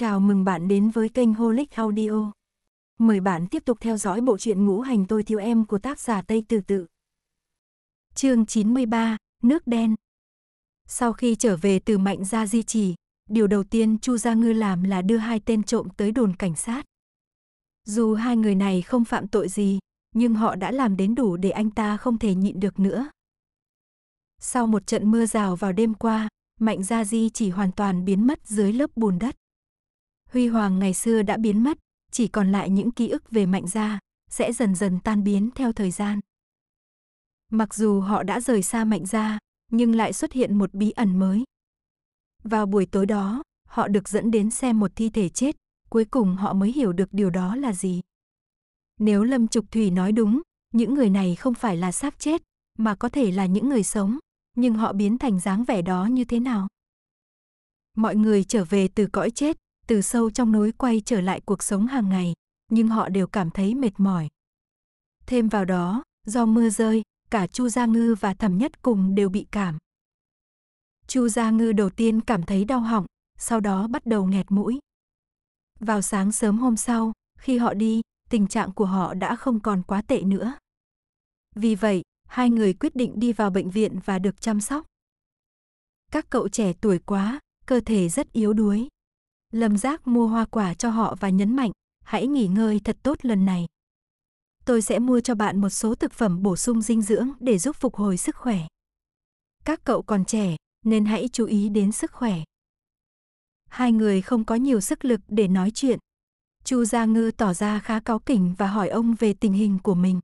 Chào mừng bạn đến với kênh Holic Audio. Mời bạn tiếp tục theo dõi bộ truyện ngũ hành tôi thiếu em của tác giả Tây Từ Tự. chương 93, Nước Đen Sau khi trở về từ Mạnh Gia Di Trì, điều đầu tiên Chu Gia Ngư làm là đưa hai tên trộm tới đồn cảnh sát. Dù hai người này không phạm tội gì, nhưng họ đã làm đến đủ để anh ta không thể nhịn được nữa. Sau một trận mưa rào vào đêm qua, Mạnh Gia Di chỉ hoàn toàn biến mất dưới lớp bùn đất. Huy hoàng ngày xưa đã biến mất, chỉ còn lại những ký ức về Mạnh gia sẽ dần dần tan biến theo thời gian. Mặc dù họ đã rời xa Mạnh gia, nhưng lại xuất hiện một bí ẩn mới. Vào buổi tối đó, họ được dẫn đến xem một thi thể chết, cuối cùng họ mới hiểu được điều đó là gì. Nếu Lâm Trục Thủy nói đúng, những người này không phải là xác chết, mà có thể là những người sống, nhưng họ biến thành dáng vẻ đó như thế nào? Mọi người trở về từ cõi chết, từ sâu trong núi quay trở lại cuộc sống hàng ngày, nhưng họ đều cảm thấy mệt mỏi. Thêm vào đó, do mưa rơi, cả Chu Gia Ngư và Thẩm Nhất cùng đều bị cảm. Chu Gia Ngư đầu tiên cảm thấy đau họng, sau đó bắt đầu nghẹt mũi. Vào sáng sớm hôm sau, khi họ đi, tình trạng của họ đã không còn quá tệ nữa. Vì vậy, hai người quyết định đi vào bệnh viện và được chăm sóc. Các cậu trẻ tuổi quá, cơ thể rất yếu đuối, Lâm Giác mua hoa quả cho họ và nhấn mạnh, hãy nghỉ ngơi thật tốt lần này. Tôi sẽ mua cho bạn một số thực phẩm bổ sung dinh dưỡng để giúp phục hồi sức khỏe. Các cậu còn trẻ, nên hãy chú ý đến sức khỏe. Hai người không có nhiều sức lực để nói chuyện. Chu Gia Ngư tỏ ra khá cáu kỉnh và hỏi ông về tình hình của mình.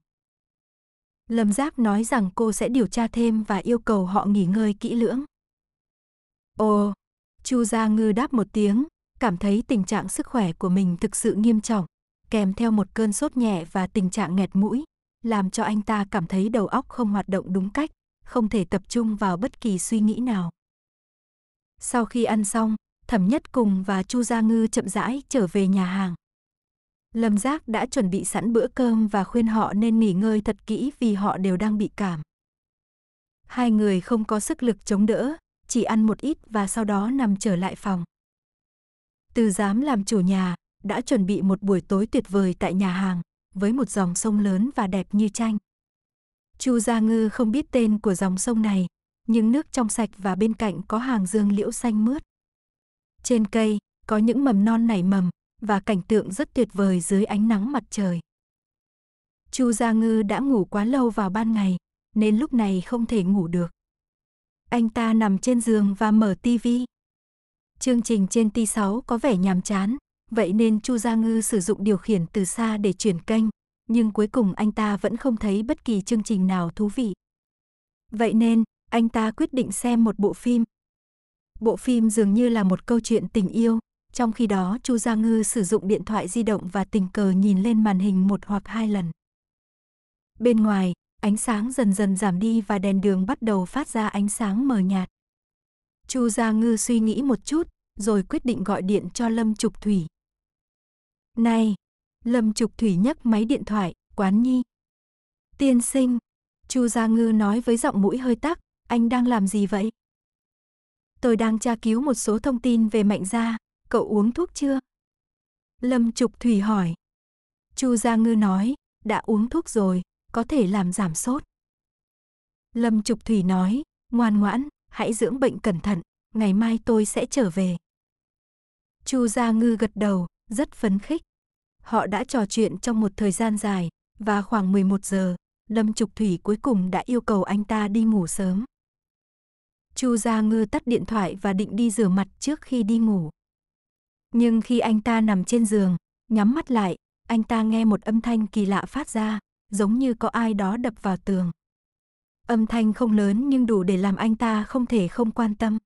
Lâm giác nói rằng cô sẽ điều tra thêm và yêu cầu họ nghỉ ngơi kỹ lưỡng. Ồ, Chu Gia Ngư đáp một tiếng, cảm thấy tình trạng sức khỏe của mình thực sự nghiêm trọng, kèm theo một cơn sốt nhẹ và tình trạng nghẹt mũi, làm cho anh ta cảm thấy đầu óc không hoạt động đúng cách, không thể tập trung vào bất kỳ suy nghĩ nào. Sau khi ăn xong, Thẩm Nhất Cùng và Chu Gia Ngư chậm rãi trở về nhà hàng. Lâm Giác đã chuẩn bị sẵn bữa cơm và khuyên họ nên nghỉ ngơi thật kỹ vì họ đều đang bị cảm. Hai người không có sức lực chống đỡ, chỉ ăn một ít và sau đó nằm trở lại phòng. Từ dám làm chủ nhà, đã chuẩn bị một buổi tối tuyệt vời tại nhà hàng, với một dòng sông lớn và đẹp như tranh. Chu Gia Ngư không biết tên của dòng sông này, nhưng nước trong sạch và bên cạnh có hàng dương liễu xanh mướt. Trên cây, có những mầm non nảy mầm, và cảnh tượng rất tuyệt vời dưới ánh nắng mặt trời. Chu Gia Ngư đã ngủ quá lâu vào ban ngày, nên lúc này không thể ngủ được. Anh ta nằm trên giường và mở tivi. Chương trình trên T6 có vẻ nhàm chán, vậy nên Chu Gia Ngư sử dụng điều khiển từ xa để chuyển kênh, nhưng cuối cùng anh ta vẫn không thấy bất kỳ chương trình nào thú vị. Vậy nên, anh ta quyết định xem một bộ phim. Bộ phim dường như là một câu chuyện tình yêu, trong khi đó Chu Gia Ngư sử dụng điện thoại di động và tình cờ nhìn lên màn hình một hoặc hai lần. Bên ngoài, ánh sáng dần dần giảm đi và đèn đường bắt đầu phát ra ánh sáng mờ nhạt. Chu Gia Ngư suy nghĩ một chút, rồi quyết định gọi điện cho Lâm Trục Thủy. Này, Lâm Trục Thủy nhấc máy điện thoại, quán nhi. Tiên sinh, Chu Gia Ngư nói với giọng mũi hơi tắc, anh đang làm gì vậy? Tôi đang tra cứu một số thông tin về Mạnh Gia, cậu uống thuốc chưa? Lâm Trục Thủy hỏi. Chu Gia Ngư nói, đã uống thuốc rồi, có thể làm giảm sốt. Lâm Trục Thủy nói, ngoan ngoãn, hãy dưỡng bệnh cẩn thận, ngày mai tôi sẽ trở về. Chu Gia Ngư gật đầu, rất phấn khích. Họ đã trò chuyện trong một thời gian dài, và khoảng 11 giờ, Lâm Trục Thủy cuối cùng đã yêu cầu anh ta đi ngủ sớm. Chu Gia Ngư tắt điện thoại và định đi rửa mặt trước khi đi ngủ. Nhưng khi anh ta nằm trên giường, nhắm mắt lại, anh ta nghe một âm thanh kỳ lạ phát ra, giống như có ai đó đập vào tường. Âm thanh không lớn nhưng đủ để làm anh ta không thể không quan tâm.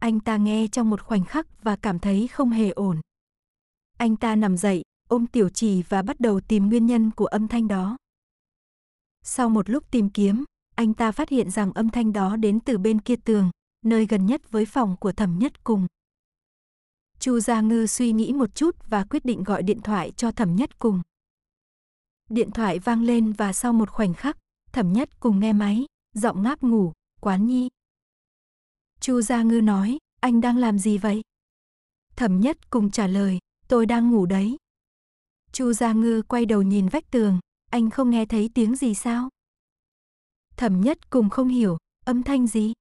Anh ta nghe trong một khoảnh khắc và cảm thấy không hề ổn. Anh ta nằm dậy, ôm tiểu trì và bắt đầu tìm nguyên nhân của âm thanh đó. Sau một lúc tìm kiếm, anh ta phát hiện rằng âm thanh đó đến từ bên kia tường, nơi gần nhất với phòng của thẩm nhất cùng. Chu Gia Ngư suy nghĩ một chút và quyết định gọi điện thoại cho thẩm nhất cùng. Điện thoại vang lên và sau một khoảnh khắc, thẩm nhất cùng nghe máy, giọng ngáp ngủ, quán nhi. Chu Gia Ngư nói, anh đang làm gì vậy? Thẩm nhất cùng trả lời, tôi đang ngủ đấy. Chu Gia Ngư quay đầu nhìn vách tường, anh không nghe thấy tiếng gì sao? Thẩm nhất cùng không hiểu, âm thanh gì?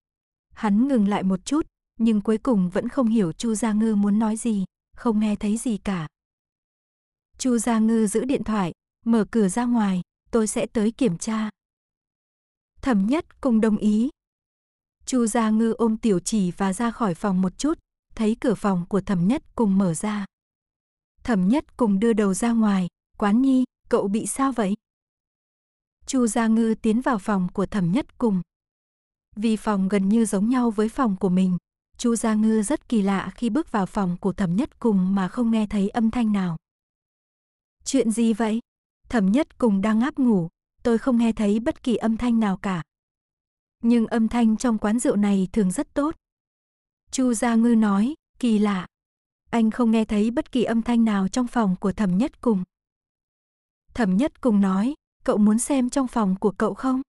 Hắn ngừng lại một chút, nhưng cuối cùng vẫn không hiểu Chu Gia Ngư muốn nói gì, không nghe thấy gì cả. Chu Gia Ngư giữ điện thoại, mở cửa ra ngoài, tôi sẽ tới kiểm tra. Thẩm nhất cùng đồng ý. Chu Gia Ngư ôm tiểu chỉ và ra khỏi phòng một chút, thấy cửa phòng của thẩm nhất cùng mở ra. Thẩm nhất cùng đưa đầu ra ngoài, quán nhi, cậu bị sao vậy? Chu Gia Ngư tiến vào phòng của thẩm nhất cùng. Vì phòng gần như giống nhau với phòng của mình, Chu Gia Ngư rất kỳ lạ khi bước vào phòng của thẩm nhất cùng mà không nghe thấy âm thanh nào. Chuyện gì vậy? Thẩm nhất cùng đang ngáp ngủ, tôi không nghe thấy bất kỳ âm thanh nào cả. Nhưng âm thanh trong quán rượu này thường rất tốt. Chu Gia Ngư nói, kỳ lạ. Anh không nghe thấy bất kỳ âm thanh nào trong phòng của Thẩm Nhất Cùng. Thẩm Nhất Cùng nói, cậu muốn xem trong phòng của cậu không?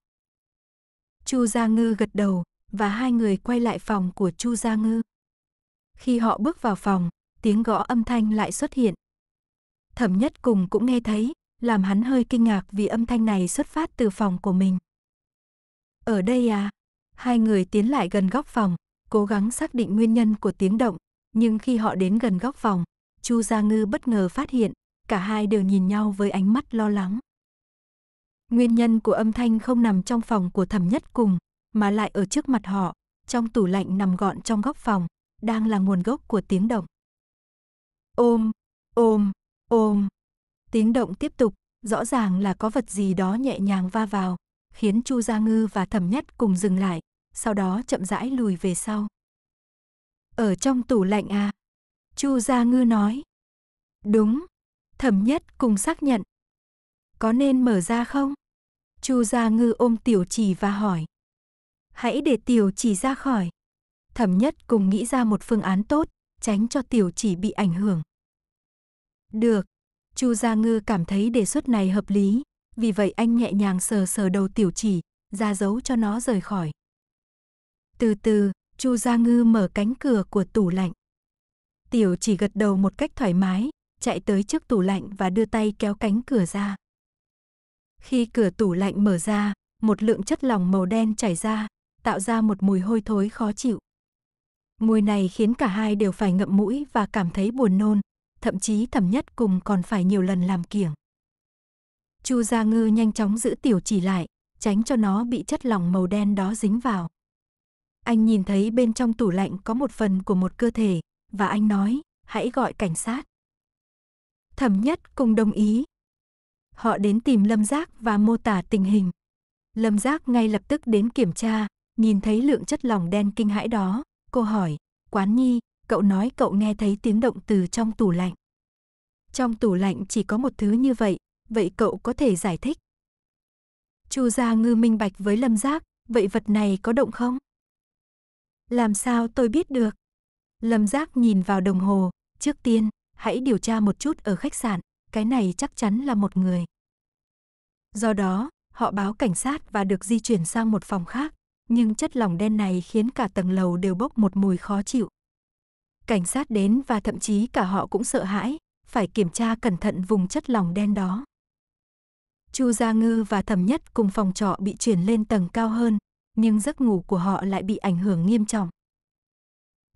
Chu Gia Ngư gật đầu và hai người quay lại phòng của Chu Gia Ngư. Khi họ bước vào phòng, tiếng gõ âm thanh lại xuất hiện. Thẩm Nhất Cùng cũng nghe thấy, làm hắn hơi kinh ngạc vì âm thanh này xuất phát từ phòng của mình. Ở đây à? Hai người tiến lại gần góc phòng, cố gắng xác định nguyên nhân của tiếng động, nhưng khi họ đến gần góc phòng, Chu Gia Ngư bất ngờ phát hiện, cả hai đều nhìn nhau với ánh mắt lo lắng. Nguyên nhân của âm thanh không nằm trong phòng của thẩm nhất cùng, mà lại ở trước mặt họ, trong tủ lạnh nằm gọn trong góc phòng, đang là nguồn gốc của tiếng động. Ôm, ôm, ôm. Tiếng động tiếp tục, rõ ràng là có vật gì đó nhẹ nhàng va vào, khiến Chu Gia Ngư và Thẩm Nhất cùng dừng lại, sau đó chậm rãi lùi về sau. Ở trong tủ lạnh à? Chu Gia Ngư nói. Đúng, Thẩm Nhất cùng xác nhận. Có nên mở ra không? Chu Gia Ngư ôm Tiểu Chỉ và hỏi. Hãy để Tiểu Chỉ ra khỏi. Thẩm Nhất cùng nghĩ ra một phương án tốt, tránh cho Tiểu Chỉ bị ảnh hưởng. Được, Chu Gia Ngư cảm thấy đề xuất này hợp lý, vì vậy anh nhẹ nhàng sờ sờ đầu tiểu chỉ, ra dấu cho nó rời khỏi. Từ từ, Chu Gia Ngư mở cánh cửa của tủ lạnh. Tiểu chỉ gật đầu một cách thoải mái, chạy tới trước tủ lạnh và đưa tay kéo cánh cửa ra. Khi cửa tủ lạnh mở ra, một lượng chất lỏng màu đen chảy ra, tạo ra một mùi hôi thối khó chịu. Mùi này khiến cả hai đều phải ngậm mũi và cảm thấy buồn nôn thậm chí thẩm nhất cùng còn phải nhiều lần làm kiểng. Chu Gia Ngư nhanh chóng giữ tiểu chỉ lại, tránh cho nó bị chất lỏng màu đen đó dính vào. Anh nhìn thấy bên trong tủ lạnh có một phần của một cơ thể, và anh nói, hãy gọi cảnh sát. Thẩm nhất cùng đồng ý. Họ đến tìm Lâm Giác và mô tả tình hình. Lâm Giác ngay lập tức đến kiểm tra, nhìn thấy lượng chất lỏng đen kinh hãi đó, cô hỏi, Quán Nhi, cậu nói cậu nghe thấy tiếng động từ trong tủ lạnh. Trong tủ lạnh chỉ có một thứ như vậy, vậy cậu có thể giải thích? Chu Gia Ngư minh bạch với Lâm Giác, vậy vật này có động không? Làm sao tôi biết được? Lâm Giác nhìn vào đồng hồ, trước tiên, hãy điều tra một chút ở khách sạn, cái này chắc chắn là một người. Do đó, họ báo cảnh sát và được di chuyển sang một phòng khác, nhưng chất lỏng đen này khiến cả tầng lầu đều bốc một mùi khó chịu, Cảnh sát đến và thậm chí cả họ cũng sợ hãi, phải kiểm tra cẩn thận vùng chất lỏng đen đó. Chu Gia Ngư và Thẩm Nhất cùng phòng trọ bị chuyển lên tầng cao hơn, nhưng giấc ngủ của họ lại bị ảnh hưởng nghiêm trọng.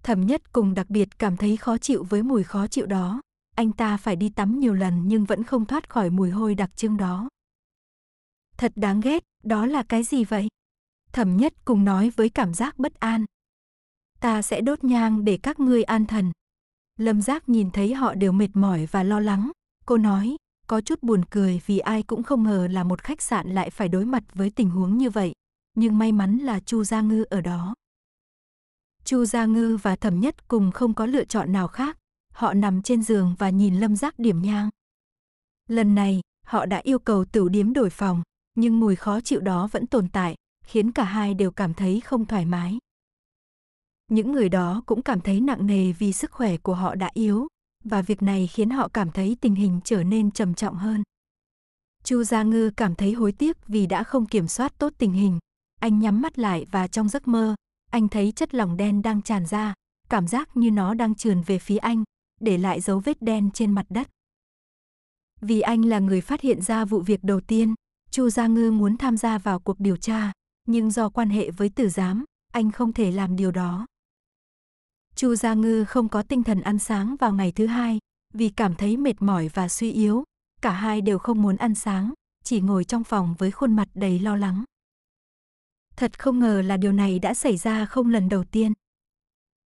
Thẩm Nhất cùng đặc biệt cảm thấy khó chịu với mùi khó chịu đó, anh ta phải đi tắm nhiều lần nhưng vẫn không thoát khỏi mùi hôi đặc trưng đó. Thật đáng ghét, đó là cái gì vậy? Thẩm Nhất cùng nói với cảm giác bất an, ta sẽ đốt nhang để các ngươi an thần. Lâm Giác nhìn thấy họ đều mệt mỏi và lo lắng, cô nói, có chút buồn cười vì ai cũng không ngờ là một khách sạn lại phải đối mặt với tình huống như vậy, nhưng may mắn là Chu Gia Ngư ở đó. Chu Gia Ngư và Thẩm Nhất cùng không có lựa chọn nào khác, họ nằm trên giường và nhìn Lâm Giác điểm nhang. Lần này, họ đã yêu cầu tửu điếm đổi phòng, nhưng mùi khó chịu đó vẫn tồn tại, khiến cả hai đều cảm thấy không thoải mái. Những người đó cũng cảm thấy nặng nề vì sức khỏe của họ đã yếu và việc này khiến họ cảm thấy tình hình trở nên trầm trọng hơn. Chu Gia Ngư cảm thấy hối tiếc vì đã không kiểm soát tốt tình hình. Anh nhắm mắt lại và trong giấc mơ, anh thấy chất lỏng đen đang tràn ra, cảm giác như nó đang trườn về phía anh, để lại dấu vết đen trên mặt đất. Vì anh là người phát hiện ra vụ việc đầu tiên, Chu Gia Ngư muốn tham gia vào cuộc điều tra, nhưng do quan hệ với tử giám, anh không thể làm điều đó. Chu Gia Ngư không có tinh thần ăn sáng vào ngày thứ hai, vì cảm thấy mệt mỏi và suy yếu, cả hai đều không muốn ăn sáng, chỉ ngồi trong phòng với khuôn mặt đầy lo lắng. Thật không ngờ là điều này đã xảy ra không lần đầu tiên.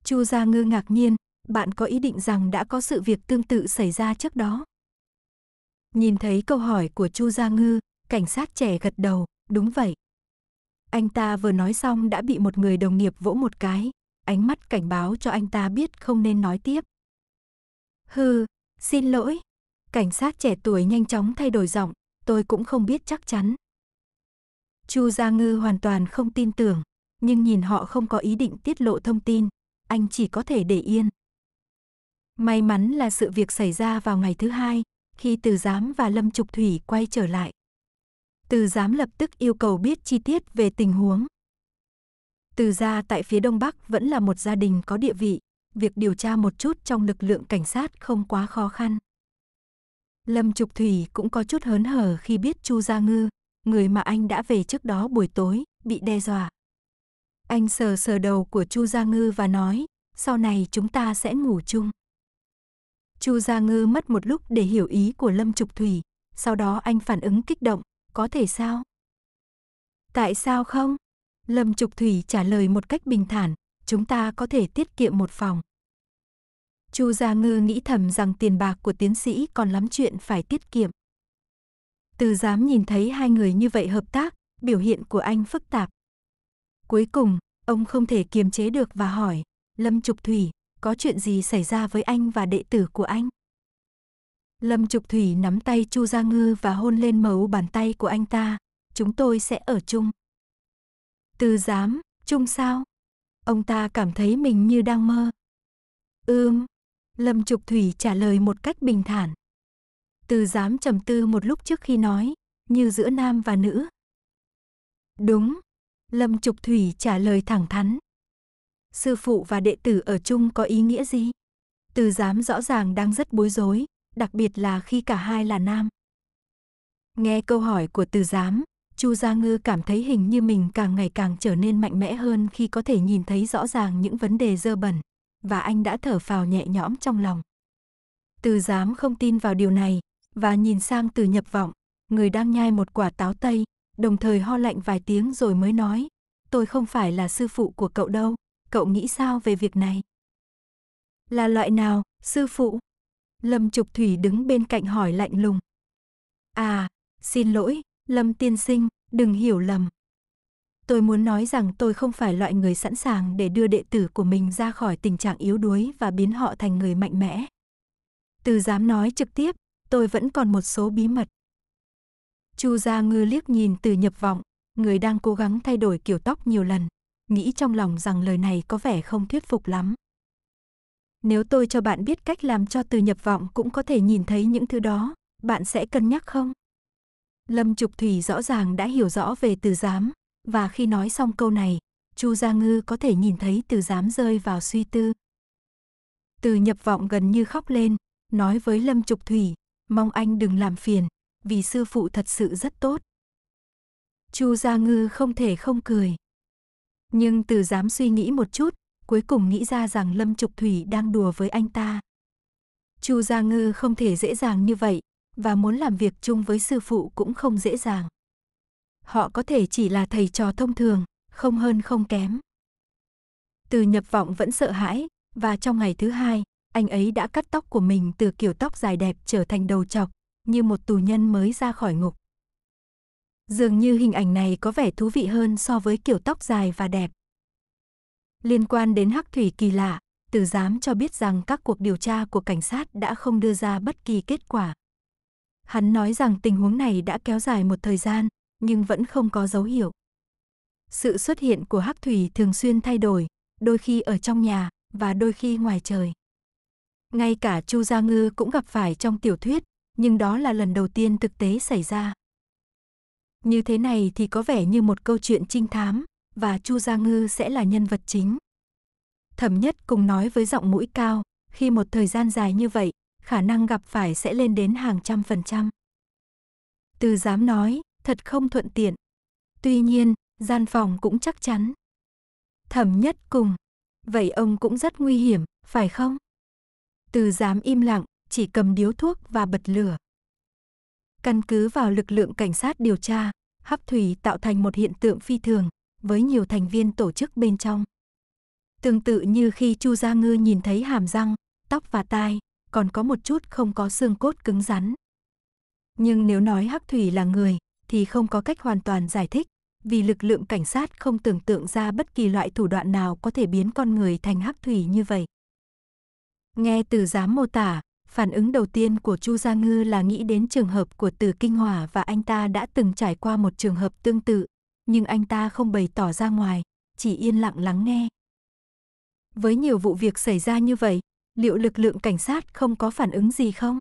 Chu Gia Ngư ngạc nhiên, bạn có ý định rằng đã có sự việc tương tự xảy ra trước đó. Nhìn thấy câu hỏi của Chu Gia Ngư, cảnh sát trẻ gật đầu, đúng vậy. Anh ta vừa nói xong đã bị một người đồng nghiệp vỗ một cái, ánh mắt cảnh báo cho anh ta biết không nên nói tiếp. Hừ, xin lỗi. Cảnh sát trẻ tuổi nhanh chóng thay đổi giọng, tôi cũng không biết chắc chắn. Chu Gia Ngư hoàn toàn không tin tưởng, nhưng nhìn họ không có ý định tiết lộ thông tin, anh chỉ có thể để yên. May mắn là sự việc xảy ra vào ngày thứ hai, khi Từ Giám và Lâm Trục Thủy quay trở lại. Từ Giám lập tức yêu cầu biết chi tiết về tình huống, từ gia tại phía Đông Bắc vẫn là một gia đình có địa vị, việc điều tra một chút trong lực lượng cảnh sát không quá khó khăn. Lâm Trục Thủy cũng có chút hớn hở khi biết Chu Gia Ngư, người mà anh đã về trước đó buổi tối, bị đe dọa. Anh sờ sờ đầu của Chu Gia Ngư và nói, sau này chúng ta sẽ ngủ chung. Chu Gia Ngư mất một lúc để hiểu ý của Lâm Trục Thủy, sau đó anh phản ứng kích động, có thể sao? Tại sao không? Lâm Trục Thủy trả lời một cách bình thản, chúng ta có thể tiết kiệm một phòng. Chu Gia Ngư nghĩ thầm rằng tiền bạc của tiến sĩ còn lắm chuyện phải tiết kiệm. Từ dám nhìn thấy hai người như vậy hợp tác, biểu hiện của anh phức tạp. Cuối cùng, ông không thể kiềm chế được và hỏi, Lâm Trục Thủy, có chuyện gì xảy ra với anh và đệ tử của anh? Lâm Trục Thủy nắm tay Chu Gia Ngư và hôn lên mấu bàn tay của anh ta, chúng tôi sẽ ở chung. Từ giám, trung sao? Ông ta cảm thấy mình như đang mơ. Ưm, Lâm Trục Thủy trả lời một cách bình thản. Từ giám trầm tư một lúc trước khi nói, như giữa nam và nữ. Đúng, Lâm Trục Thủy trả lời thẳng thắn. Sư phụ và đệ tử ở chung có ý nghĩa gì? Từ giám rõ ràng đang rất bối rối, đặc biệt là khi cả hai là nam. Nghe câu hỏi của từ giám, Chu Gia Ngư cảm thấy hình như mình càng ngày càng trở nên mạnh mẽ hơn khi có thể nhìn thấy rõ ràng những vấn đề dơ bẩn, và anh đã thở phào nhẹ nhõm trong lòng. Từ dám không tin vào điều này, và nhìn sang từ nhập vọng, người đang nhai một quả táo tây, đồng thời ho lạnh vài tiếng rồi mới nói, tôi không phải là sư phụ của cậu đâu, cậu nghĩ sao về việc này? Là loại nào, sư phụ? Lâm Trục Thủy đứng bên cạnh hỏi lạnh lùng. À, xin lỗi, Lâm tiên sinh, đừng hiểu lầm. Tôi muốn nói rằng tôi không phải loại người sẵn sàng để đưa đệ tử của mình ra khỏi tình trạng yếu đuối và biến họ thành người mạnh mẽ. Từ dám nói trực tiếp, tôi vẫn còn một số bí mật. Chu Gia Ngư liếc nhìn từ nhập vọng, người đang cố gắng thay đổi kiểu tóc nhiều lần, nghĩ trong lòng rằng lời này có vẻ không thuyết phục lắm. Nếu tôi cho bạn biết cách làm cho từ nhập vọng cũng có thể nhìn thấy những thứ đó, bạn sẽ cân nhắc không? Lâm Trục Thủy rõ ràng đã hiểu rõ về từ giám, và khi nói xong câu này, Chu Gia Ngư có thể nhìn thấy từ giám rơi vào suy tư. Từ nhập vọng gần như khóc lên, nói với Lâm Trục Thủy, mong anh đừng làm phiền, vì sư phụ thật sự rất tốt. Chu Gia Ngư không thể không cười. Nhưng từ Giám suy nghĩ một chút, cuối cùng nghĩ ra rằng Lâm Trục Thủy đang đùa với anh ta. Chu Gia Ngư không thể dễ dàng như vậy, và muốn làm việc chung với sư phụ cũng không dễ dàng. Họ có thể chỉ là thầy trò thông thường, không hơn không kém. Từ nhập vọng vẫn sợ hãi, và trong ngày thứ hai, anh ấy đã cắt tóc của mình từ kiểu tóc dài đẹp trở thành đầu chọc, như một tù nhân mới ra khỏi ngục. Dường như hình ảnh này có vẻ thú vị hơn so với kiểu tóc dài và đẹp. Liên quan đến hắc thủy kỳ lạ, từ giám cho biết rằng các cuộc điều tra của cảnh sát đã không đưa ra bất kỳ kết quả. Hắn nói rằng tình huống này đã kéo dài một thời gian, nhưng vẫn không có dấu hiệu. Sự xuất hiện của hắc thủy thường xuyên thay đổi, đôi khi ở trong nhà và đôi khi ngoài trời. Ngay cả Chu Gia Ngư cũng gặp phải trong tiểu thuyết, nhưng đó là lần đầu tiên thực tế xảy ra. Như thế này thì có vẻ như một câu chuyện trinh thám và Chu Gia Ngư sẽ là nhân vật chính. Thẩm Nhất cùng nói với giọng mũi cao, khi một thời gian dài như vậy, khả năng gặp phải sẽ lên đến hàng trăm phần trăm. Từ dám nói, thật không thuận tiện. Tuy nhiên, gian phòng cũng chắc chắn. Thẩm nhất cùng. Vậy ông cũng rất nguy hiểm, phải không? Từ dám im lặng, chỉ cầm điếu thuốc và bật lửa. Căn cứ vào lực lượng cảnh sát điều tra, hấp thủy tạo thành một hiện tượng phi thường, với nhiều thành viên tổ chức bên trong. Tương tự như khi Chu Gia Ngư nhìn thấy hàm răng, tóc và tai, còn có một chút không có xương cốt cứng rắn. Nhưng nếu nói Hắc Thủy là người, thì không có cách hoàn toàn giải thích, vì lực lượng cảnh sát không tưởng tượng ra bất kỳ loại thủ đoạn nào có thể biến con người thành Hắc Thủy như vậy. Nghe từ giám mô tả, phản ứng đầu tiên của Chu Gia Ngư là nghĩ đến trường hợp của Từ Kinh Hòa và anh ta đã từng trải qua một trường hợp tương tự, nhưng anh ta không bày tỏ ra ngoài, chỉ yên lặng lắng nghe. Với nhiều vụ việc xảy ra như vậy, liệu lực lượng cảnh sát không có phản ứng gì không?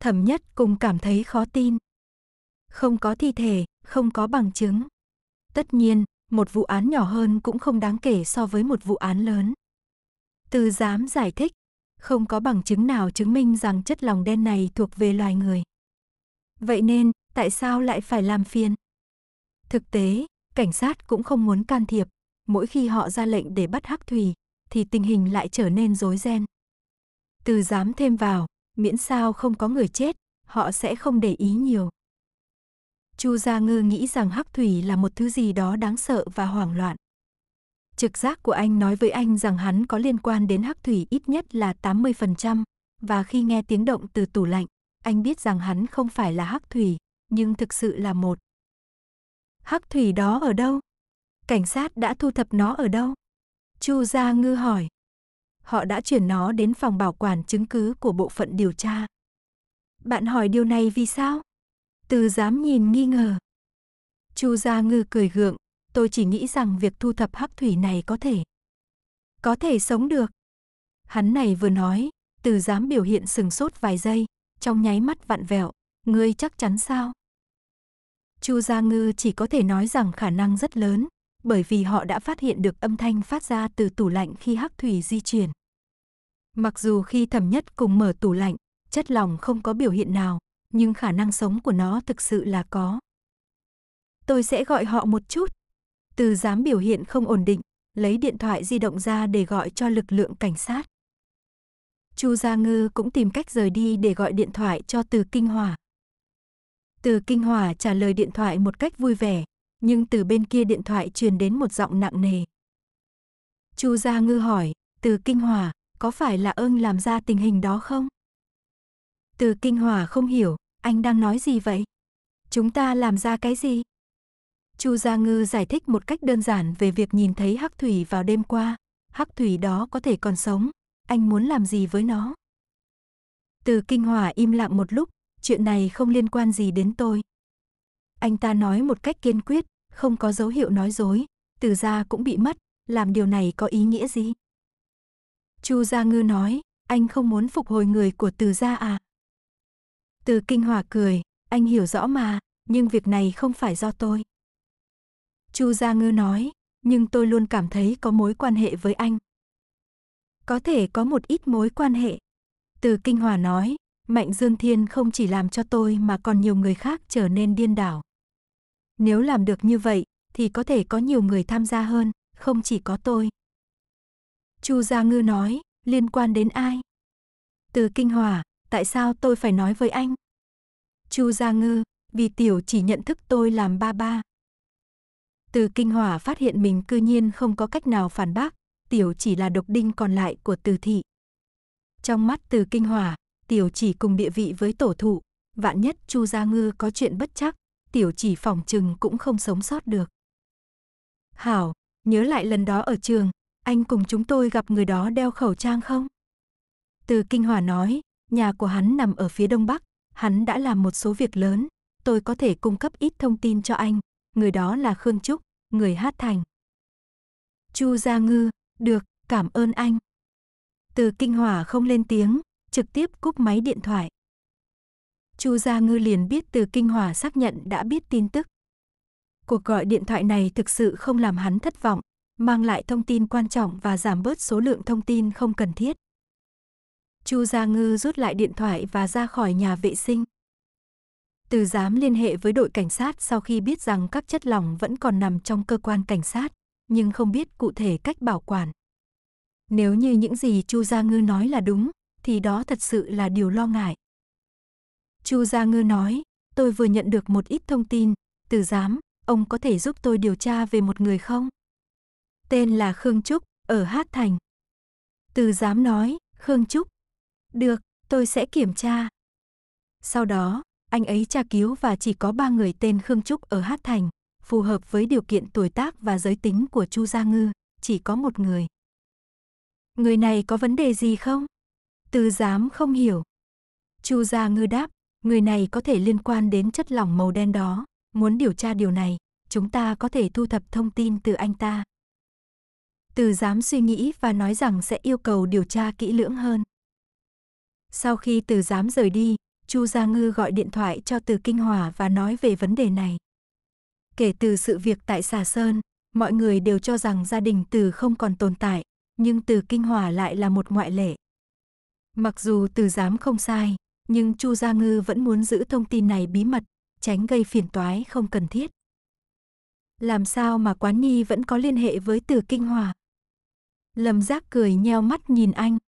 Thẩm nhất cùng cảm thấy khó tin. Không có thi thể, không có bằng chứng. Tất nhiên, một vụ án nhỏ hơn cũng không đáng kể so với một vụ án lớn. Từ dám giải thích, không có bằng chứng nào chứng minh rằng chất lòng đen này thuộc về loài người. Vậy nên, tại sao lại phải làm phiền? Thực tế, cảnh sát cũng không muốn can thiệp, mỗi khi họ ra lệnh để bắt Hắc Thủy, thì tình hình lại trở nên rối ren. Từ dám thêm vào, miễn sao không có người chết, họ sẽ không để ý nhiều. Chu Gia Ngư nghĩ rằng hắc thủy là một thứ gì đó đáng sợ và hoảng loạn. Trực giác của anh nói với anh rằng hắn có liên quan đến hắc thủy ít nhất là 80%, và khi nghe tiếng động từ tủ lạnh, anh biết rằng hắn không phải là hắc thủy, nhưng thực sự là một. Hắc thủy đó ở đâu? Cảnh sát đã thu thập nó ở đâu? Chu Gia Ngư hỏi. Họ đã chuyển nó đến phòng bảo quản chứng cứ của bộ phận điều tra. Bạn hỏi điều này vì sao? Từ dám nhìn nghi ngờ. Chu Gia Ngư cười gượng, tôi chỉ nghĩ rằng việc thu thập hắc thủy này có thể. Có thể sống được. Hắn này vừa nói, từ dám biểu hiện sừng sốt vài giây, trong nháy mắt vặn vẹo, ngươi chắc chắn sao? Chu Gia Ngư chỉ có thể nói rằng khả năng rất lớn, bởi vì họ đã phát hiện được âm thanh phát ra từ tủ lạnh khi hắc thủy di chuyển. Mặc dù khi thẩm nhất cùng mở tủ lạnh, chất lỏng không có biểu hiện nào, nhưng khả năng sống của nó thực sự là có. Tôi sẽ gọi họ một chút. Từ dám biểu hiện không ổn định, lấy điện thoại di động ra để gọi cho lực lượng cảnh sát. Chu Gia Ngư cũng tìm cách rời đi để gọi điện thoại cho Từ Kinh Hòa. Từ Kinh Hòa trả lời điện thoại một cách vui vẻ, nhưng từ bên kia điện thoại truyền đến một giọng nặng nề. Chu Gia Ngư hỏi, từ Kinh Hòa, có phải là ơn làm ra tình hình đó không? Từ Kinh Hòa không hiểu, anh đang nói gì vậy? Chúng ta làm ra cái gì? Chu Gia Ngư giải thích một cách đơn giản về việc nhìn thấy Hắc Thủy vào đêm qua. Hắc Thủy đó có thể còn sống, anh muốn làm gì với nó? Từ Kinh Hòa im lặng một lúc, chuyện này không liên quan gì đến tôi. Anh ta nói một cách kiên quyết, không có dấu hiệu nói dối, từ gia cũng bị mất, làm điều này có ý nghĩa gì? Chu Gia Ngư nói, anh không muốn phục hồi người của từ gia à? Từ Kinh Hòa cười, anh hiểu rõ mà, nhưng việc này không phải do tôi. Chu Gia Ngư nói, nhưng tôi luôn cảm thấy có mối quan hệ với anh. Có thể có một ít mối quan hệ. Từ Kinh Hòa nói, Mạnh Dương Thiên không chỉ làm cho tôi mà còn nhiều người khác trở nên điên đảo. Nếu làm được như vậy, thì có thể có nhiều người tham gia hơn, không chỉ có tôi. Chu Gia Ngư nói, liên quan đến ai? Từ Kinh Hòa, tại sao tôi phải nói với anh? Chu Gia Ngư, vì tiểu chỉ nhận thức tôi làm ba ba. Từ Kinh Hòa phát hiện mình cư nhiên không có cách nào phản bác, tiểu chỉ là độc đinh còn lại của từ thị. Trong mắt từ Kinh Hòa, tiểu chỉ cùng địa vị với tổ thụ, vạn nhất Chu Gia Ngư có chuyện bất chắc, tiểu chỉ phòng chừng cũng không sống sót được. Hảo, nhớ lại lần đó ở trường, anh cùng chúng tôi gặp người đó đeo khẩu trang không? Từ Kinh Hòa nói, nhà của hắn nằm ở phía đông bắc, hắn đã làm một số việc lớn, tôi có thể cung cấp ít thông tin cho anh, người đó là Khương Trúc, người hát thành. Chu Gia Ngư, được, cảm ơn anh. Từ Kinh Hòa không lên tiếng, trực tiếp cúp máy điện thoại. Chu Gia Ngư liền biết từ Kinh Hòa xác nhận đã biết tin tức. Cuộc gọi điện thoại này thực sự không làm hắn thất vọng, mang lại thông tin quan trọng và giảm bớt số lượng thông tin không cần thiết. Chu Gia Ngư rút lại điện thoại và ra khỏi nhà vệ sinh. Từ dám liên hệ với đội cảnh sát sau khi biết rằng các chất lỏng vẫn còn nằm trong cơ quan cảnh sát, nhưng không biết cụ thể cách bảo quản. Nếu như những gì Chu Gia Ngư nói là đúng, thì đó thật sự là điều lo ngại. Chu Gia Ngư nói, tôi vừa nhận được một ít thông tin, từ giám, ông có thể giúp tôi điều tra về một người không? Tên là Khương Trúc, ở Hát Thành. Từ giám nói, Khương Trúc. Được, tôi sẽ kiểm tra. Sau đó, anh ấy tra cứu và chỉ có ba người tên Khương Trúc ở Hát Thành, phù hợp với điều kiện tuổi tác và giới tính của Chu Gia Ngư, chỉ có một người. Người này có vấn đề gì không? Từ giám không hiểu. Chu Gia Ngư đáp, Người này có thể liên quan đến chất lỏng màu đen đó. Muốn điều tra điều này, chúng ta có thể thu thập thông tin từ anh ta. Từ dám suy nghĩ và nói rằng sẽ yêu cầu điều tra kỹ lưỡng hơn. Sau khi từ dám rời đi, Chu Gia Ngư gọi điện thoại cho từ Kinh Hòa và nói về vấn đề này. Kể từ sự việc tại Xà Sơn, mọi người đều cho rằng gia đình từ không còn tồn tại, nhưng từ Kinh Hòa lại là một ngoại lệ. Mặc dù từ dám không sai, nhưng Chu Gia Ngư vẫn muốn giữ thông tin này bí mật, tránh gây phiền toái không cần thiết. Làm sao mà Quán Nhi vẫn có liên hệ với Từ Kinh Hòa? Lâm Giác cười nheo mắt nhìn anh.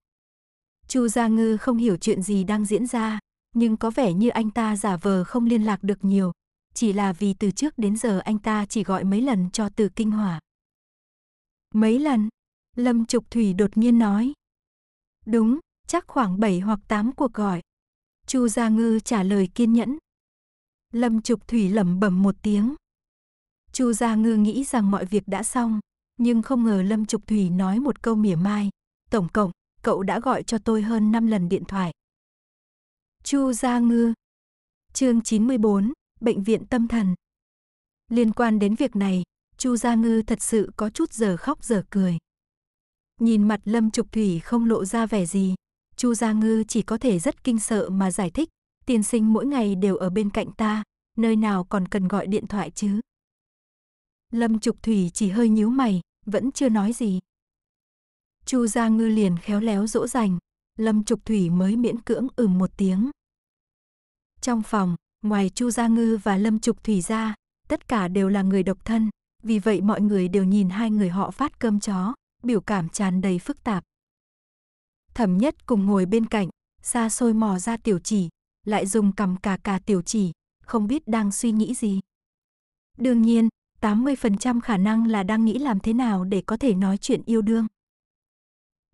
Chu Gia Ngư không hiểu chuyện gì đang diễn ra, nhưng có vẻ như anh ta giả vờ không liên lạc được nhiều, chỉ là vì từ trước đến giờ anh ta chỉ gọi mấy lần cho Từ Kinh Hòa. Mấy lần? Lâm Trục Thủy đột nhiên nói. Đúng, chắc khoảng 7 hoặc 8 cuộc gọi. Chu Gia Ngư trả lời kiên nhẫn. Lâm Trục Thủy lẩm bẩm một tiếng. Chu Gia Ngư nghĩ rằng mọi việc đã xong, nhưng không ngờ Lâm Trục Thủy nói một câu mỉa mai. Tổng cộng, cậu đã gọi cho tôi hơn 5 lần điện thoại. Chu Gia Ngư Chương 94, Bệnh viện tâm thần Liên quan đến việc này, Chu Gia Ngư thật sự có chút giờ khóc giờ cười. Nhìn mặt Lâm Trục Thủy không lộ ra vẻ gì, Chu Gia Ngư chỉ có thể rất kinh sợ mà giải thích, tiên sinh mỗi ngày đều ở bên cạnh ta, nơi nào còn cần gọi điện thoại chứ. Lâm Trục Thủy chỉ hơi nhíu mày, vẫn chưa nói gì. Chu Gia Ngư liền khéo léo dỗ dành, Lâm Trục Thủy mới miễn cưỡng ừm một tiếng. Trong phòng, ngoài Chu Gia Ngư và Lâm Trục Thủy ra, tất cả đều là người độc thân, vì vậy mọi người đều nhìn hai người họ phát cơm chó, biểu cảm tràn đầy phức tạp. Thẩm nhất cùng ngồi bên cạnh, xa xôi mò ra tiểu chỉ, lại dùng cầm cà cà tiểu chỉ, không biết đang suy nghĩ gì. Đương nhiên, 80% khả năng là đang nghĩ làm thế nào để có thể nói chuyện yêu đương.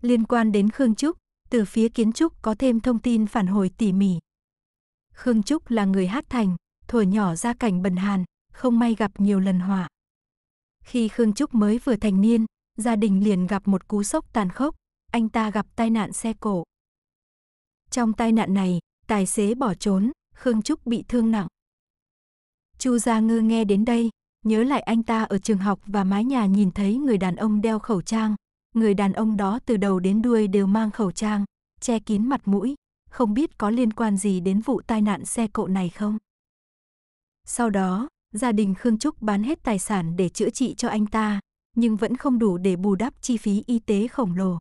Liên quan đến Khương Trúc, từ phía kiến trúc có thêm thông tin phản hồi tỉ mỉ. Khương Trúc là người hát thành, thuở nhỏ ra cảnh bần hàn, không may gặp nhiều lần họa. Khi Khương Trúc mới vừa thành niên, gia đình liền gặp một cú sốc tàn khốc, anh ta gặp tai nạn xe cộ. Trong tai nạn này, tài xế bỏ trốn, Khương Trúc bị thương nặng. Chu Gia Ngư nghe đến đây, nhớ lại anh ta ở trường học và mái nhà nhìn thấy người đàn ông đeo khẩu trang. Người đàn ông đó từ đầu đến đuôi đều mang khẩu trang, che kín mặt mũi, không biết có liên quan gì đến vụ tai nạn xe cộ này không. Sau đó, gia đình Khương Trúc bán hết tài sản để chữa trị cho anh ta, nhưng vẫn không đủ để bù đắp chi phí y tế khổng lồ.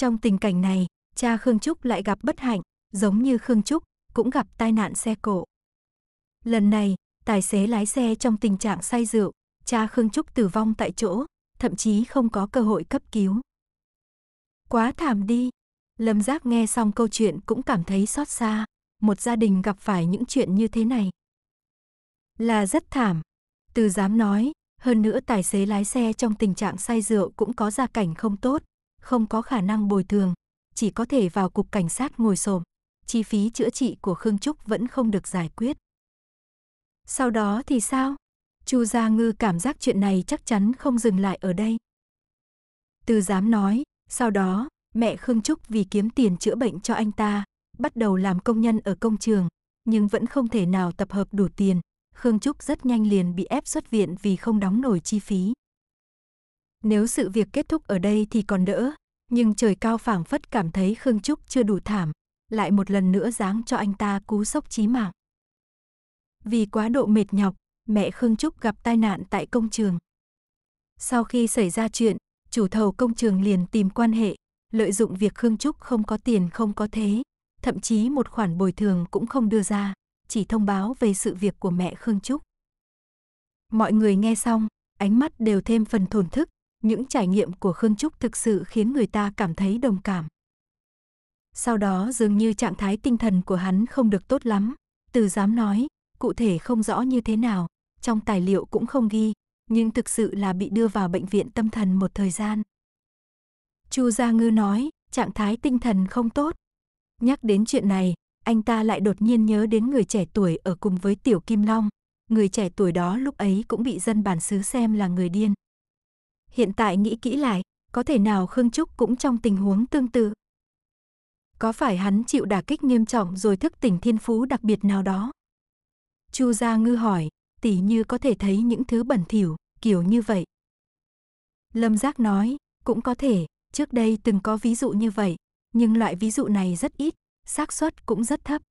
Trong tình cảnh này, cha Khương Trúc lại gặp bất hạnh, giống như Khương Trúc cũng gặp tai nạn xe cộ. Lần này, tài xế lái xe trong tình trạng say rượu, cha Khương Trúc tử vong tại chỗ, thậm chí không có cơ hội cấp cứu. Quá thảm đi. Lâm Giác nghe xong câu chuyện cũng cảm thấy xót xa, một gia đình gặp phải những chuyện như thế này. Là rất thảm. Từ dám nói, hơn nữa tài xế lái xe trong tình trạng say rượu cũng có gia cảnh không tốt, không có khả năng bồi thường, chỉ có thể vào cục cảnh sát ngồi xổm. Chi phí chữa trị của Khương Trúc vẫn không được giải quyết. Sau đó thì sao? Chu Gia Ngư cảm giác chuyện này chắc chắn không dừng lại ở đây. Từ dám nói, sau đó, mẹ Khương Trúc vì kiếm tiền chữa bệnh cho anh ta, bắt đầu làm công nhân ở công trường, nhưng vẫn không thể nào tập hợp đủ tiền. Khương Trúc rất nhanh liền bị ép xuất viện vì không đóng nổi chi phí. Nếu sự việc kết thúc ở đây thì còn đỡ, nhưng trời cao phảng phất cảm thấy Khương Trúc chưa đủ thảm, lại một lần nữa giáng cho anh ta cú sốc chí mạng. Vì quá độ mệt nhọc, mẹ Khương Trúc gặp tai nạn tại công trường. Sau khi xảy ra chuyện, chủ thầu công trường liền tìm quan hệ, lợi dụng việc Khương Trúc không có tiền không có thế, thậm chí một khoản bồi thường cũng không đưa ra, chỉ thông báo về sự việc của mẹ Khương Trúc. Mọi người nghe xong, ánh mắt đều thêm phần thổn thức, những trải nghiệm của Khương Trúc thực sự khiến người ta cảm thấy đồng cảm. Sau đó dường như trạng thái tinh thần của hắn không được tốt lắm, từ dám nói, cụ thể không rõ như thế nào, trong tài liệu cũng không ghi, nhưng thực sự là bị đưa vào bệnh viện tâm thần một thời gian. Chu Gia Ngư nói, trạng thái tinh thần không tốt. Nhắc đến chuyện này, anh ta lại đột nhiên nhớ đến người trẻ tuổi ở cùng với Tiểu Kim Long. Người trẻ tuổi đó lúc ấy cũng bị dân bản xứ xem là người điên, hiện tại nghĩ kỹ lại, có thể nào Khương Trúc cũng trong tình huống tương tự. Có phải hắn chịu đả kích nghiêm trọng rồi thức tỉnh thiên phú đặc biệt nào đó? Chu Gia Ngư hỏi, tỉ như có thể thấy những thứ bẩn thỉu, kiểu như vậy. Lâm Giác nói, cũng có thể, trước đây từng có ví dụ như vậy, nhưng loại ví dụ này rất ít, xác suất cũng rất thấp.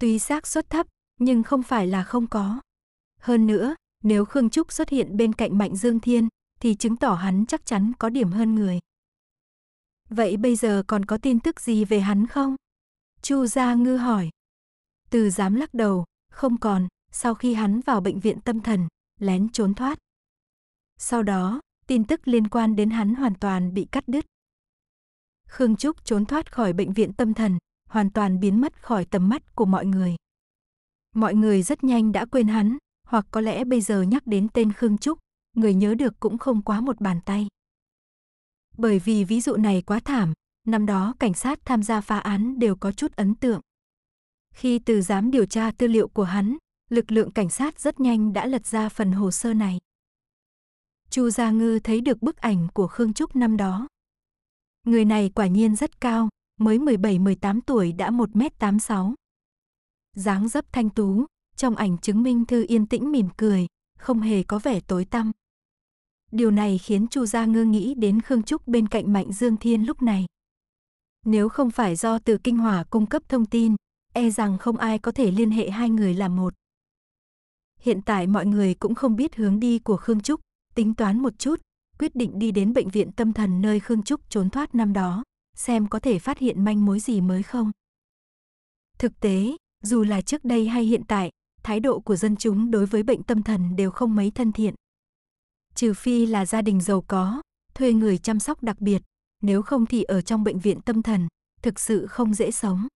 Tuy xác suất thấp, nhưng không phải là không có. Hơn nữa, nếu Khương Trúc xuất hiện bên cạnh Mạnh Dương Thiên, thì chứng tỏ hắn chắc chắn có điểm hơn người. Vậy bây giờ còn có tin tức gì về hắn không? Chu Gia Ngư hỏi. Từ dám lắc đầu, không còn, sau khi hắn vào bệnh viện tâm thần, lén trốn thoát. Sau đó, tin tức liên quan đến hắn hoàn toàn bị cắt đứt. Khương Trúc trốn thoát khỏi bệnh viện tâm thần, hoàn toàn biến mất khỏi tầm mắt của mọi người. Mọi người rất nhanh đã quên hắn, hoặc có lẽ bây giờ nhắc đến tên Khương Trúc người nhớ được cũng không quá một bàn tay. Bởi vì ví dụ này quá thảm, năm đó cảnh sát tham gia phá án đều có chút ấn tượng. Khi từ giám điều tra tư liệu của hắn, lực lượng cảnh sát rất nhanh đã lật ra phần hồ sơ này. Chu Gia Ngư thấy được bức ảnh của Khương Trúc năm đó. Người này quả nhiên rất cao, mới 17-18 tuổi đã 1m86. Dáng dấp thanh tú, trong ảnh chứng minh Thư yên tĩnh mỉm cười, không hề có vẻ tối tăm. Điều này khiến Chu Gia Ngư nghĩ đến Khương Trúc bên cạnh Mạnh Dương Thiên lúc này. Nếu không phải do từ kinh hỏa cung cấp thông tin, e rằng không ai có thể liên hệ hai người làm một. Hiện tại mọi người cũng không biết hướng đi của Khương Trúc, tính toán một chút, quyết định đi đến bệnh viện tâm thần nơi Khương Trúc trốn thoát năm đó, xem có thể phát hiện manh mối gì mới không. Thực tế, dù là trước đây hay hiện tại, thái độ của dân chúng đối với bệnh tâm thần đều không mấy thân thiện trừ phi là gia đình giàu có, thuê người chăm sóc đặc biệt, nếu không thì ở trong bệnh viện tâm thần, thực sự không dễ sống.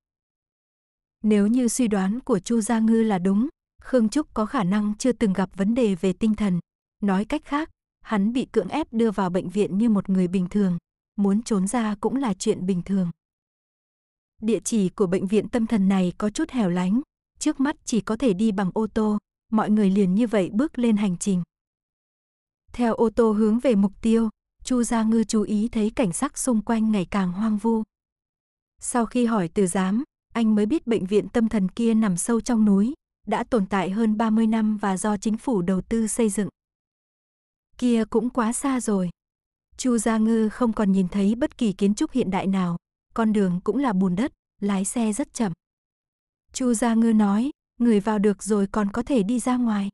Nếu như suy đoán của Chu Gia Ngư là đúng, Khương Trúc có khả năng chưa từng gặp vấn đề về tinh thần. Nói cách khác, hắn bị cưỡng ép đưa vào bệnh viện như một người bình thường, muốn trốn ra cũng là chuyện bình thường. Địa chỉ của bệnh viện tâm thần này có chút hẻo lánh, trước mắt chỉ có thể đi bằng ô tô, mọi người liền như vậy bước lên hành trình theo ô tô hướng về mục tiêu, Chu Gia Ngư chú ý thấy cảnh sắc xung quanh ngày càng hoang vu. Sau khi hỏi từ giám, anh mới biết bệnh viện tâm thần kia nằm sâu trong núi, đã tồn tại hơn 30 năm và do chính phủ đầu tư xây dựng. Kia cũng quá xa rồi. Chu Gia Ngư không còn nhìn thấy bất kỳ kiến trúc hiện đại nào, con đường cũng là bùn đất, lái xe rất chậm. Chu Gia Ngư nói, người vào được rồi còn có thể đi ra ngoài.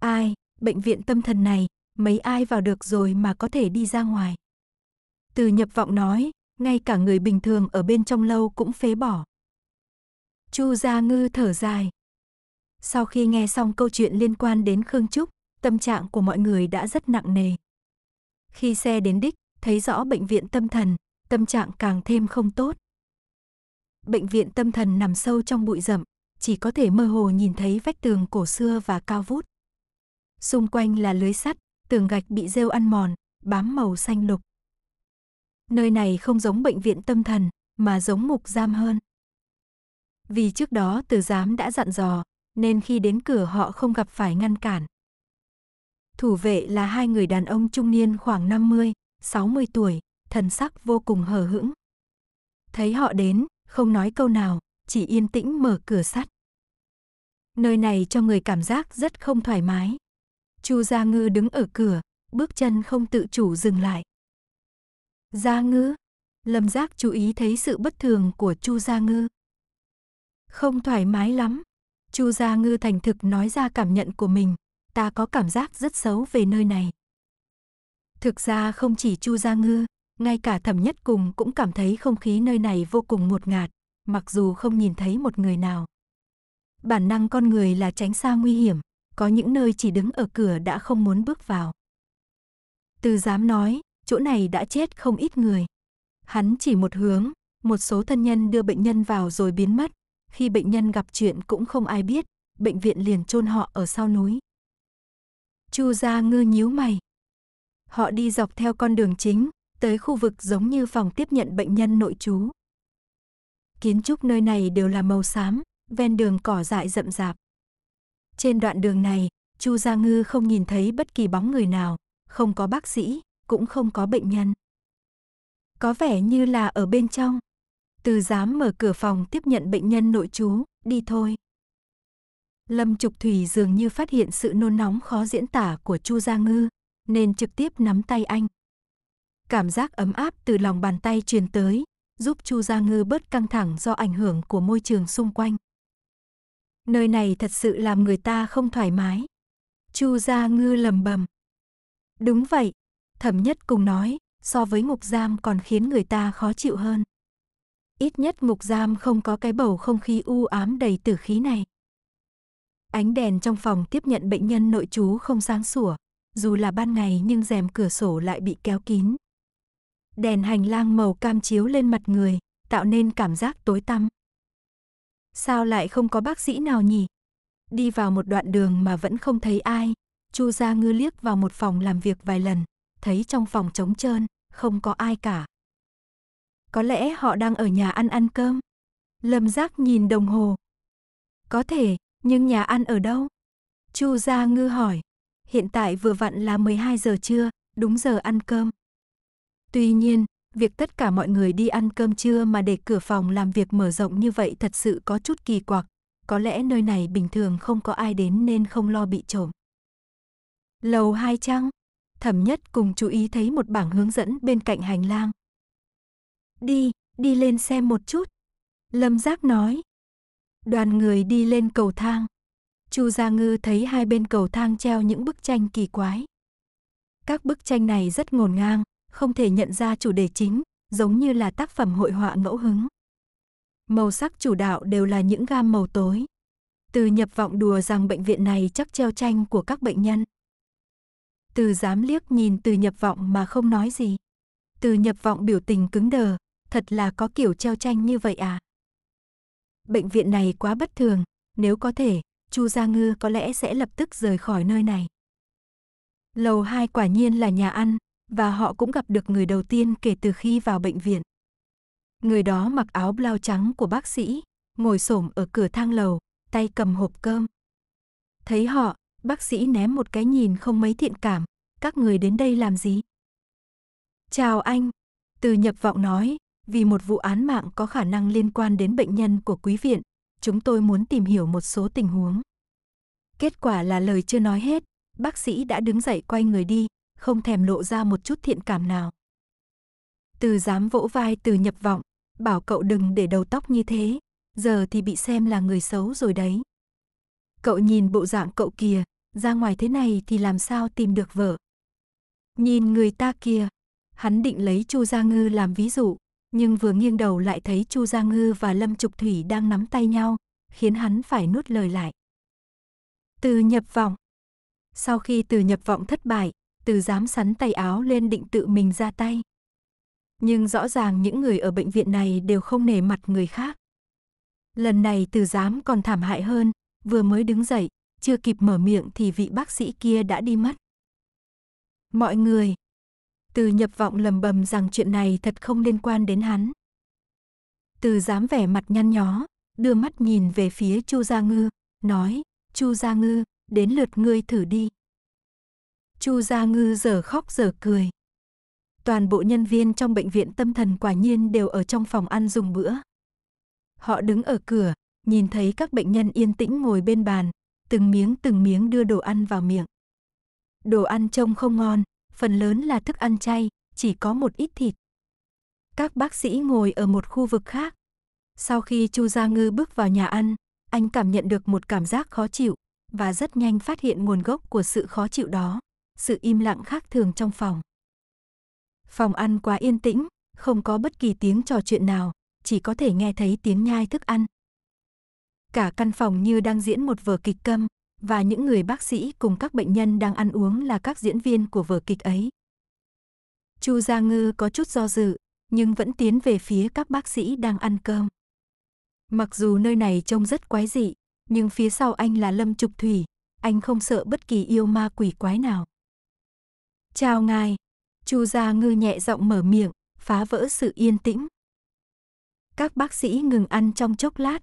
Ai, bệnh viện tâm thần này, mấy ai vào được rồi mà có thể đi ra ngoài. Từ nhập vọng nói, ngay cả người bình thường ở bên trong lâu cũng phế bỏ. Chu Gia Ngư thở dài. Sau khi nghe xong câu chuyện liên quan đến Khương Trúc, tâm trạng của mọi người đã rất nặng nề. Khi xe đến đích, thấy rõ bệnh viện tâm thần, tâm trạng càng thêm không tốt. Bệnh viện tâm thần nằm sâu trong bụi rậm, chỉ có thể mơ hồ nhìn thấy vách tường cổ xưa và cao vút. Xung quanh là lưới sắt, tường gạch bị rêu ăn mòn, bám màu xanh lục. Nơi này không giống bệnh viện tâm thần, mà giống mục giam hơn. Vì trước đó từ giám đã dặn dò, nên khi đến cửa họ không gặp phải ngăn cản. Thủ vệ là hai người đàn ông trung niên khoảng 50, 60 tuổi, thần sắc vô cùng hờ hững. Thấy họ đến, không nói câu nào, chỉ yên tĩnh mở cửa sắt. Nơi này cho người cảm giác rất không thoải mái, Chu Gia Ngư đứng ở cửa, bước chân không tự chủ dừng lại. Gia Ngư, Lâm Giác chú ý thấy sự bất thường của Chu Gia Ngư. Không thoải mái lắm, Chu Gia Ngư thành thực nói ra cảm nhận của mình, ta có cảm giác rất xấu về nơi này. Thực ra không chỉ Chu Gia Ngư, ngay cả Thẩm Nhất Cùng cũng cảm thấy không khí nơi này vô cùng ngột ngạt, mặc dù không nhìn thấy một người nào. Bản năng con người là tránh xa nguy hiểm, có những nơi chỉ đứng ở cửa đã không muốn bước vào. Từ dám nói, chỗ này đã chết không ít người. Hắn chỉ một hướng, một số thân nhân đưa bệnh nhân vào rồi biến mất, khi bệnh nhân gặp chuyện cũng không ai biết, bệnh viện liền chôn họ ở sau núi. Chu Gia Ngư nhíu mày. Họ đi dọc theo con đường chính, tới khu vực giống như phòng tiếp nhận bệnh nhân nội trú. Kiến trúc nơi này đều là màu xám, ven đường cỏ dại rậm rạp. Trên đoạn đường này, Chu Gia Ngư không nhìn thấy bất kỳ bóng người nào, không có bác sĩ, cũng không có bệnh nhân. Có vẻ như là ở bên trong. Từ dám mở cửa phòng tiếp nhận bệnh nhân nội trú, đi thôi. Lâm Trục Thủy dường như phát hiện sự nôn nóng khó diễn tả của Chu Gia Ngư, nên trực tiếp nắm tay anh. Cảm giác ấm áp từ lòng bàn tay truyền tới, giúp Chu Gia Ngư bớt căng thẳng do ảnh hưởng của môi trường xung quanh. Nơi này thật sự làm người ta không thoải mái. Chu Gia Ngư lầm bầm. Đúng vậy, thẩm nhất cùng nói, so với ngục giam còn khiến người ta khó chịu hơn. Ít nhất ngục giam không có cái bầu không khí u ám đầy tử khí này. Ánh đèn trong phòng tiếp nhận bệnh nhân nội trú không sáng sủa, dù là ban ngày nhưng rèm cửa sổ lại bị kéo kín. Đèn hành lang màu cam chiếu lên mặt người, tạo nên cảm giác tối tăm. Sao lại không có bác sĩ nào nhỉ? Đi vào một đoạn đường mà vẫn không thấy ai. Chu Gia Ngư liếc vào một phòng làm việc vài lần, thấy trong phòng trống trơn, không có ai cả. Có lẽ họ đang ở nhà ăn ăn cơm. Lâm Giác nhìn đồng hồ. Có thể, nhưng nhà ăn ở đâu? Chu Gia Ngư hỏi. Hiện tại vừa vặn là 12 giờ trưa, đúng giờ ăn cơm. Tuy nhiên, Việc tất cả mọi người đi ăn cơm trưa mà để cửa phòng làm việc mở rộng như vậy thật sự có chút kỳ quặc. Có lẽ nơi này bình thường không có ai đến nên không lo bị trộm. Lầu hai trăng, thẩm nhất cùng chú ý thấy một bảng hướng dẫn bên cạnh hành lang. Đi, đi lên xem một chút. Lâm Giác nói. Đoàn người đi lên cầu thang. Chu Gia Ngư thấy hai bên cầu thang treo những bức tranh kỳ quái. Các bức tranh này rất ngổn ngang, không thể nhận ra chủ đề chính, giống như là tác phẩm hội họa ngẫu hứng. Màu sắc chủ đạo đều là những gam màu tối. Từ nhập vọng đùa rằng bệnh viện này chắc treo tranh của các bệnh nhân. Từ dám liếc nhìn từ nhập vọng mà không nói gì. Từ nhập vọng biểu tình cứng đờ, thật là có kiểu treo tranh như vậy à? Bệnh viện này quá bất thường, nếu có thể, Chu Gia Ngư có lẽ sẽ lập tức rời khỏi nơi này. Lầu 2 quả nhiên là nhà ăn, và họ cũng gặp được người đầu tiên kể từ khi vào bệnh viện. Người đó mặc áo blau trắng của bác sĩ, ngồi xổm ở cửa thang lầu, tay cầm hộp cơm. Thấy họ, bác sĩ ném một cái nhìn không mấy thiện cảm, các người đến đây làm gì? Chào anh, từ nhập vọng nói, vì một vụ án mạng có khả năng liên quan đến bệnh nhân của quý viện, chúng tôi muốn tìm hiểu một số tình huống. Kết quả là lời chưa nói hết, bác sĩ đã đứng dậy quay người đi, không thèm lộ ra một chút thiện cảm nào. Từ dám vỗ vai từ nhập vọng, bảo cậu đừng để đầu tóc như thế, giờ thì bị xem là người xấu rồi đấy. Cậu nhìn bộ dạng cậu kìa, ra ngoài thế này thì làm sao tìm được vợ. Nhìn người ta kia, hắn định lấy Chu Gia Ngư làm ví dụ, nhưng vừa nghiêng đầu lại thấy Chu Gia Ngư và Lâm Trục Thủy đang nắm tay nhau, khiến hắn phải nuốt lời lại. Từ nhập vọng Sau khi từ nhập vọng thất bại, từ dám sắn tay áo lên định tự mình ra tay. Nhưng rõ ràng những người ở bệnh viện này đều không nể mặt người khác. Lần này từ dám còn thảm hại hơn, vừa mới đứng dậy, chưa kịp mở miệng thì vị bác sĩ kia đã đi mất. Mọi người, từ nhập vọng lầm bầm rằng chuyện này thật không liên quan đến hắn. Từ dám vẻ mặt nhăn nhó, đưa mắt nhìn về phía Chu Gia Ngư, nói, Chu Gia Ngư, đến lượt ngươi thử đi. Chu Gia Ngư giờ khóc giờ cười. Toàn bộ nhân viên trong bệnh viện tâm thần quả nhiên đều ở trong phòng ăn dùng bữa. Họ đứng ở cửa, nhìn thấy các bệnh nhân yên tĩnh ngồi bên bàn, từng miếng từng miếng đưa đồ ăn vào miệng. Đồ ăn trông không ngon, phần lớn là thức ăn chay, chỉ có một ít thịt. Các bác sĩ ngồi ở một khu vực khác. Sau khi Chu Gia Ngư bước vào nhà ăn, anh cảm nhận được một cảm giác khó chịu và rất nhanh phát hiện nguồn gốc của sự khó chịu đó sự im lặng khác thường trong phòng. Phòng ăn quá yên tĩnh, không có bất kỳ tiếng trò chuyện nào, chỉ có thể nghe thấy tiếng nhai thức ăn. Cả căn phòng như đang diễn một vở kịch câm, và những người bác sĩ cùng các bệnh nhân đang ăn uống là các diễn viên của vở kịch ấy. Chu Gia Ngư có chút do dự, nhưng vẫn tiến về phía các bác sĩ đang ăn cơm. Mặc dù nơi này trông rất quái dị, nhưng phía sau anh là Lâm Trục Thủy, anh không sợ bất kỳ yêu ma quỷ quái nào. Chào ngài. Chu Gia Ngư nhẹ giọng mở miệng, phá vỡ sự yên tĩnh. Các bác sĩ ngừng ăn trong chốc lát.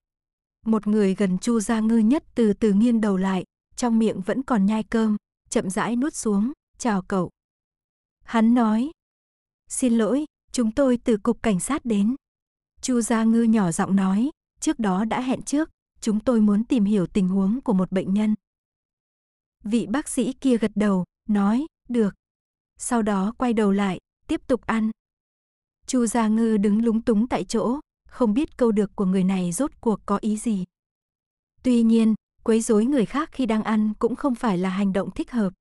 Một người gần Chu Gia Ngư nhất từ từ nghiêng đầu lại, trong miệng vẫn còn nhai cơm, chậm rãi nuốt xuống, chào cậu. Hắn nói. Xin lỗi, chúng tôi từ cục cảnh sát đến. Chu Gia Ngư nhỏ giọng nói, trước đó đã hẹn trước, chúng tôi muốn tìm hiểu tình huống của một bệnh nhân. Vị bác sĩ kia gật đầu, nói, được sau đó quay đầu lại, tiếp tục ăn. Chu Gia Ngư đứng lúng túng tại chỗ, không biết câu được của người này rốt cuộc có ý gì. Tuy nhiên, quấy rối người khác khi đang ăn cũng không phải là hành động thích hợp.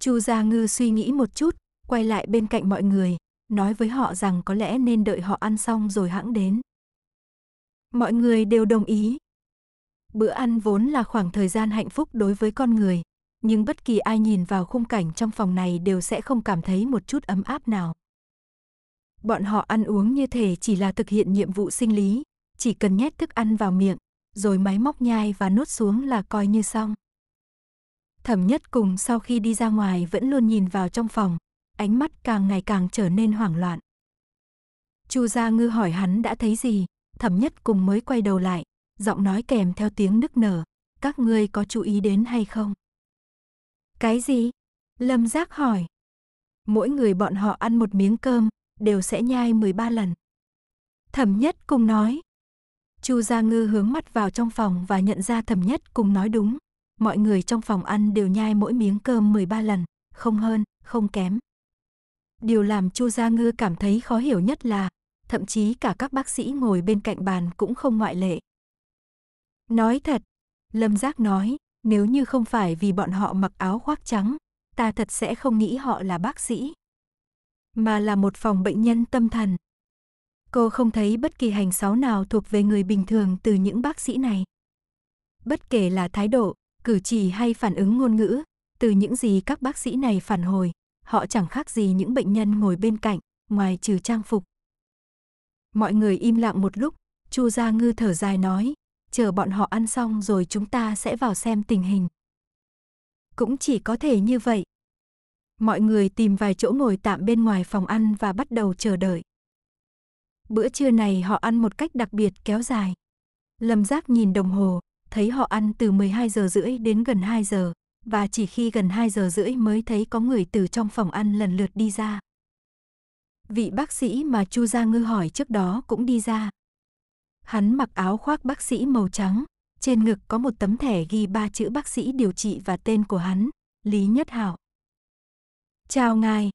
Chu Gia Ngư suy nghĩ một chút, quay lại bên cạnh mọi người, nói với họ rằng có lẽ nên đợi họ ăn xong rồi hãng đến. Mọi người đều đồng ý. Bữa ăn vốn là khoảng thời gian hạnh phúc đối với con người, nhưng bất kỳ ai nhìn vào khung cảnh trong phòng này đều sẽ không cảm thấy một chút ấm áp nào. Bọn họ ăn uống như thể chỉ là thực hiện nhiệm vụ sinh lý, chỉ cần nhét thức ăn vào miệng, rồi máy móc nhai và nuốt xuống là coi như xong. Thẩm nhất cùng sau khi đi ra ngoài vẫn luôn nhìn vào trong phòng, ánh mắt càng ngày càng trở nên hoảng loạn. Chu Gia Ngư hỏi hắn đã thấy gì, thẩm nhất cùng mới quay đầu lại, giọng nói kèm theo tiếng nức nở, các ngươi có chú ý đến hay không? Cái gì? Lâm Giác hỏi. Mỗi người bọn họ ăn một miếng cơm, đều sẽ nhai 13 lần. Thẩm Nhất cùng nói. Chu Gia Ngư hướng mắt vào trong phòng và nhận ra Thẩm Nhất cùng nói đúng. Mọi người trong phòng ăn đều nhai mỗi miếng cơm 13 lần, không hơn, không kém. Điều làm Chu Gia Ngư cảm thấy khó hiểu nhất là, thậm chí cả các bác sĩ ngồi bên cạnh bàn cũng không ngoại lệ. Nói thật, Lâm Giác nói, nếu như không phải vì bọn họ mặc áo khoác trắng, ta thật sẽ không nghĩ họ là bác sĩ. Mà là một phòng bệnh nhân tâm thần. Cô không thấy bất kỳ hành sáo nào thuộc về người bình thường từ những bác sĩ này. Bất kể là thái độ, cử chỉ hay phản ứng ngôn ngữ, từ những gì các bác sĩ này phản hồi, họ chẳng khác gì những bệnh nhân ngồi bên cạnh, ngoài trừ trang phục. Mọi người im lặng một lúc, Chu Gia Ngư thở dài nói, chờ bọn họ ăn xong rồi chúng ta sẽ vào xem tình hình. Cũng chỉ có thể như vậy. Mọi người tìm vài chỗ ngồi tạm bên ngoài phòng ăn và bắt đầu chờ đợi. Bữa trưa này họ ăn một cách đặc biệt kéo dài. Lâm Giác nhìn đồng hồ, thấy họ ăn từ 12 giờ rưỡi đến gần 2 giờ, và chỉ khi gần 2 giờ rưỡi mới thấy có người từ trong phòng ăn lần lượt đi ra. Vị bác sĩ mà Chu Gia Ngư hỏi trước đó cũng đi ra, Hắn mặc áo khoác bác sĩ màu trắng, trên ngực có một tấm thẻ ghi ba chữ bác sĩ điều trị và tên của hắn, Lý Nhất Hảo. Chào ngài,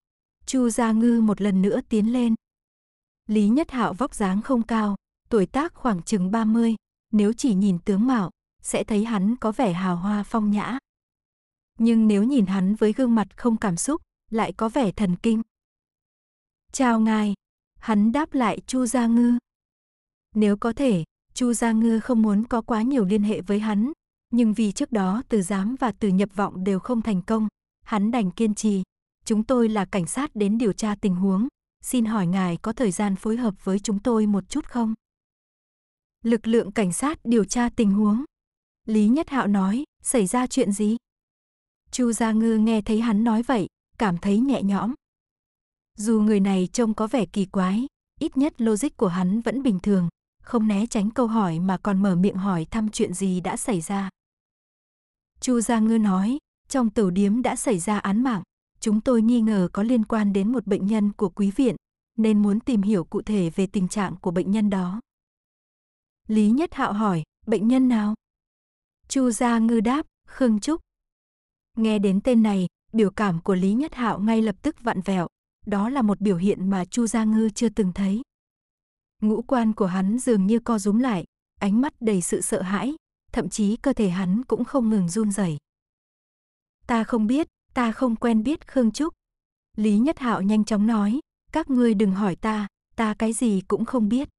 Chu Gia Ngư một lần nữa tiến lên. Lý Nhất Hạo vóc dáng không cao, tuổi tác khoảng chừng 30, nếu chỉ nhìn tướng mạo, sẽ thấy hắn có vẻ hào hoa phong nhã. Nhưng nếu nhìn hắn với gương mặt không cảm xúc, lại có vẻ thần kinh. Chào ngài, hắn đáp lại Chu Gia Ngư. Nếu có thể, Chu Gia Ngư không muốn có quá nhiều liên hệ với hắn, nhưng vì trước đó từ giám và từ nhập vọng đều không thành công, hắn đành kiên trì. Chúng tôi là cảnh sát đến điều tra tình huống, xin hỏi ngài có thời gian phối hợp với chúng tôi một chút không? Lực lượng cảnh sát điều tra tình huống. Lý Nhất Hạo nói, xảy ra chuyện gì? Chu Gia Ngư nghe thấy hắn nói vậy, cảm thấy nhẹ nhõm. Dù người này trông có vẻ kỳ quái, ít nhất logic của hắn vẫn bình thường, không né tránh câu hỏi mà còn mở miệng hỏi thăm chuyện gì đã xảy ra. Chu Gia Ngư nói, trong Tử điếm đã xảy ra án mạng, chúng tôi nghi ngờ có liên quan đến một bệnh nhân của quý viện, nên muốn tìm hiểu cụ thể về tình trạng của bệnh nhân đó. Lý Nhất Hạo hỏi, bệnh nhân nào? Chu Gia Ngư đáp, Khương Trúc. Nghe đến tên này, biểu cảm của Lý Nhất Hạo ngay lập tức vặn vẹo, đó là một biểu hiện mà Chu Gia Ngư chưa từng thấy. Ngũ quan của hắn dường như co rúm lại, ánh mắt đầy sự sợ hãi, thậm chí cơ thể hắn cũng không ngừng run rẩy. Ta không biết, ta không quen biết Khương Trúc. Lý Nhất Hạo nhanh chóng nói, các ngươi đừng hỏi ta, ta cái gì cũng không biết.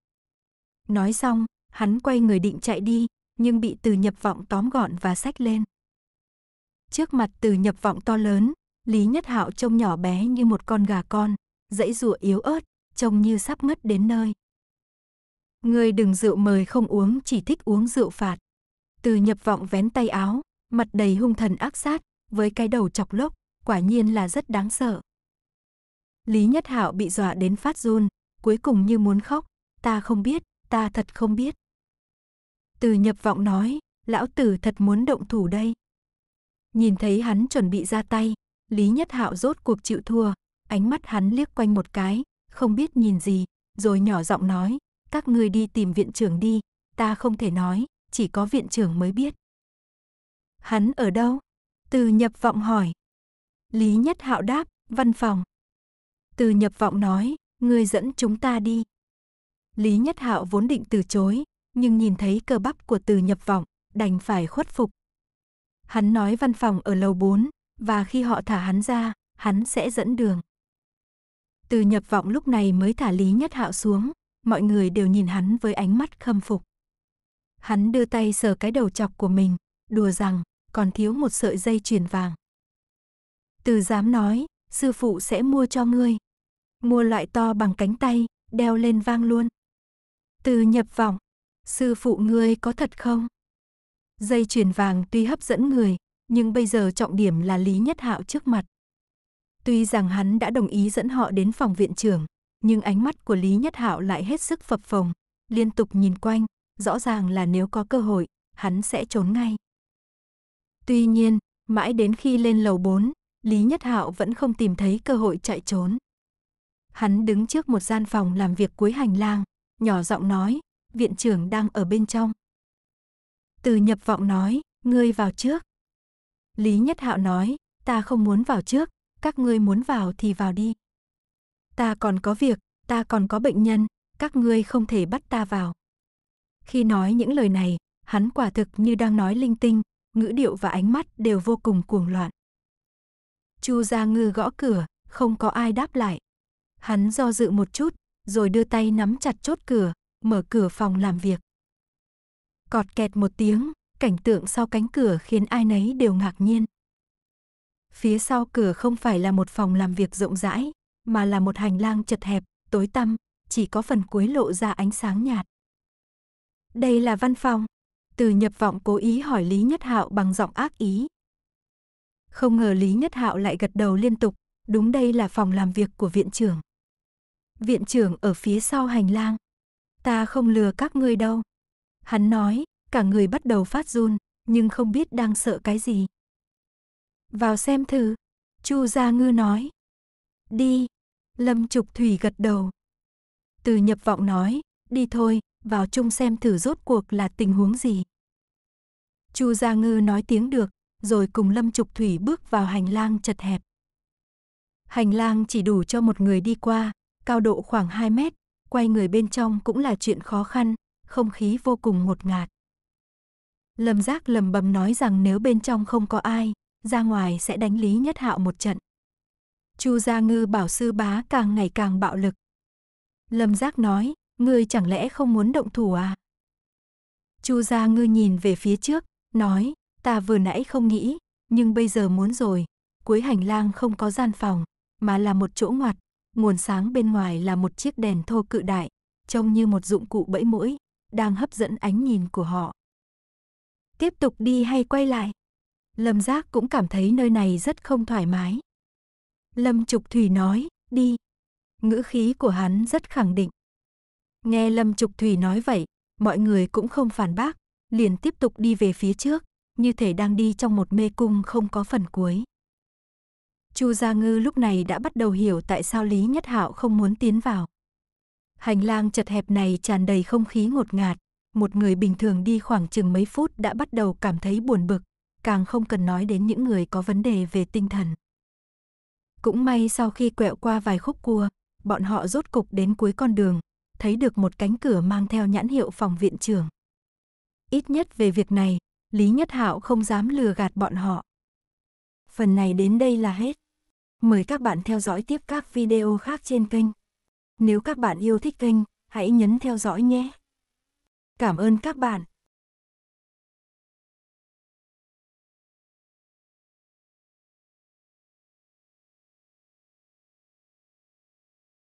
Nói xong, hắn quay người định chạy đi, nhưng bị từ nhập vọng tóm gọn và xách lên. Trước mặt từ nhập vọng to lớn, Lý Nhất Hạo trông nhỏ bé như một con gà con, dãy rùa yếu ớt, trông như sắp ngất đến nơi. Người đừng rượu mời không uống chỉ thích uống rượu phạt. Từ nhập vọng vén tay áo, mặt đầy hung thần ác sát, với cái đầu chọc lốc, quả nhiên là rất đáng sợ. Lý Nhất Hạo bị dọa đến phát run, cuối cùng như muốn khóc, ta không biết, ta thật không biết. Từ nhập vọng nói, lão tử thật muốn động thủ đây. Nhìn thấy hắn chuẩn bị ra tay, Lý Nhất Hạo rốt cuộc chịu thua, ánh mắt hắn liếc quanh một cái, không biết nhìn gì, rồi nhỏ giọng nói, các ngươi đi tìm viện trưởng đi, ta không thể nói, chỉ có viện trưởng mới biết. Hắn ở đâu? Từ nhập vọng hỏi. Lý Nhất Hạo đáp, văn phòng. Từ nhập vọng nói, ngươi dẫn chúng ta đi. Lý Nhất Hạo vốn định từ chối, nhưng nhìn thấy cơ bắp của từ nhập vọng, đành phải khuất phục. Hắn nói văn phòng ở lầu 4, và khi họ thả hắn ra, hắn sẽ dẫn đường. Từ nhập vọng lúc này mới thả Lý Nhất Hạo xuống, mọi người đều nhìn hắn với ánh mắt khâm phục. Hắn đưa tay sờ cái đầu chọc của mình, đùa rằng, còn thiếu một sợi dây chuyền vàng. Từ dám nói, sư phụ sẽ mua cho ngươi. Mua loại to bằng cánh tay, đeo lên vang luôn. Từ nhập vọng, sư phụ ngươi có thật không? Dây chuyền vàng tuy hấp dẫn người, nhưng bây giờ trọng điểm là Lý Nhất Hạo trước mặt. Tuy rằng hắn đã đồng ý dẫn họ đến phòng viện trưởng, nhưng ánh mắt của Lý Nhất Hạo lại hết sức phập phồng, liên tục nhìn quanh, rõ ràng là nếu có cơ hội, hắn sẽ trốn ngay. Tuy nhiên, mãi đến khi lên lầu 4, Lý Nhất Hạo vẫn không tìm thấy cơ hội chạy trốn. Hắn đứng trước một gian phòng làm việc cuối hành lang, nhỏ giọng nói, viện trưởng đang ở bên trong. Từ nhập vọng nói, ngươi vào trước. Lý Nhất Hạo nói, ta không muốn vào trước, các ngươi muốn vào thì vào đi. Ta còn có việc, ta còn có bệnh nhân, các ngươi không thể bắt ta vào. Khi nói những lời này, hắn quả thực như đang nói linh tinh, ngữ điệu và ánh mắt đều vô cùng cuồng loạn. Chu Gia Ngư gõ cửa, không có ai đáp lại. Hắn do dự một chút, rồi đưa tay nắm chặt chốt cửa, mở cửa phòng làm việc. Cọt kẹt một tiếng, cảnh tượng sau cánh cửa khiến ai nấy đều ngạc nhiên. Phía sau cửa không phải là một phòng làm việc rộng rãi, mà là một hành lang chật hẹp, tối tăm, chỉ có phần cuối lộ ra ánh sáng nhạt. Đây là văn phòng. Từ nhập vọng cố ý hỏi Lý Nhất Hạo bằng giọng ác ý. Không ngờ Lý Nhất Hạo lại gật đầu liên tục, đúng đây là phòng làm việc của viện trưởng. Viện trưởng ở phía sau hành lang. Ta không lừa các ngươi đâu. Hắn nói, cả người bắt đầu phát run, nhưng không biết đang sợ cái gì. Vào xem thử, Chu Gia Ngư nói. Đi. Lâm Trục Thủy gật đầu. Từ nhập vọng nói, đi thôi, vào chung xem thử rốt cuộc là tình huống gì. Chu Gia Ngư nói tiếng được, rồi cùng Lâm Trục Thủy bước vào hành lang chật hẹp. Hành lang chỉ đủ cho một người đi qua, cao độ khoảng 2 mét, quay người bên trong cũng là chuyện khó khăn, không khí vô cùng ngột ngạt. Lâm Giác lầm bầm nói rằng nếu bên trong không có ai, ra ngoài sẽ đánh lý nhất hạo một trận. Chu Gia Ngư bảo sư bá càng ngày càng bạo lực. Lâm Giác nói, ngươi chẳng lẽ không muốn động thủ à? Chu Gia Ngư nhìn về phía trước, nói, ta vừa nãy không nghĩ, nhưng bây giờ muốn rồi. Cuối hành lang không có gian phòng, mà là một chỗ ngoặt, nguồn sáng bên ngoài là một chiếc đèn thô cự đại, trông như một dụng cụ bẫy mũi, đang hấp dẫn ánh nhìn của họ. Tiếp tục đi hay quay lại? Lâm Giác cũng cảm thấy nơi này rất không thoải mái. Lâm Trục Thủy nói, đi. Ngữ khí của hắn rất khẳng định. Nghe Lâm Trục Thủy nói vậy, mọi người cũng không phản bác, liền tiếp tục đi về phía trước, như thể đang đi trong một mê cung không có phần cuối. Chu Gia Ngư lúc này đã bắt đầu hiểu tại sao Lý Nhất Hạo không muốn tiến vào. Hành lang chật hẹp này tràn đầy không khí ngột ngạt, một người bình thường đi khoảng chừng mấy phút đã bắt đầu cảm thấy buồn bực, càng không cần nói đến những người có vấn đề về tinh thần. Cũng may sau khi quẹo qua vài khúc cua, bọn họ rốt cục đến cuối con đường, thấy được một cánh cửa mang theo nhãn hiệu phòng viện trưởng. Ít nhất về việc này, Lý Nhất Hạo không dám lừa gạt bọn họ. Phần này đến đây là hết. Mời các bạn theo dõi tiếp các video khác trên kênh. Nếu các bạn yêu thích kênh, hãy nhấn theo dõi nhé. Cảm ơn các bạn.